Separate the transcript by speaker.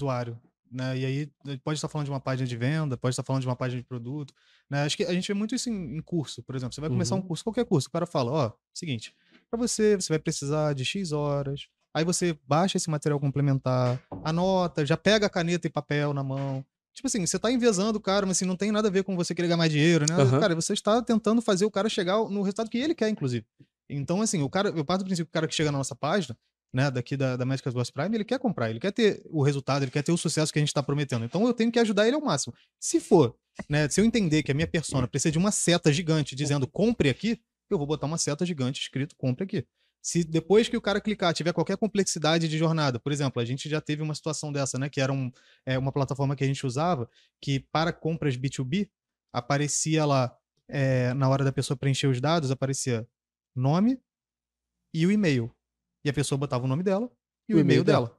Speaker 1: usuário. Né? E aí eh, pode estar falando de uma página de venda, pode estar falando de uma página de produto. Né? Acho que a gente vê muito isso em, em curso, por exemplo. Você vai uhum. começar um uhum. curso, qualquer curso, o cara fala, ó, seguinte, para você, você vai precisar de X horas, aí você baixa esse material complementar, anota, já pega a caneta e papel na mão. Tipo assim, você está envezando o cara, mas assim, não tem nada a ver com você querer ganhar mais dinheiro, né? Uhum. Cara, você está tentando fazer o cara chegar no resultado que ele quer, inclusive. Então, assim, o cara, eu parto do princípio que o cara que chega na nossa página, né, daqui da, da Magic Boss Prime, ele quer comprar, ele quer ter o resultado, ele quer ter o sucesso que a gente está prometendo. Então eu tenho que ajudar ele ao máximo. Se for, né, se eu entender que a minha persona precisa de uma seta gigante dizendo compre aqui, eu vou botar uma seta gigante escrito compre aqui. Se depois que o cara clicar tiver qualquer complexidade de jornada, por exemplo, a gente já teve uma situação dessa, né, que era um, é, uma plataforma que a gente usava que para compras B2B aparecia lá é, na hora da pessoa preencher os dados aparecia nome e o e-mail. E a pessoa botava o nome dela e o, o e-mail dela. dela.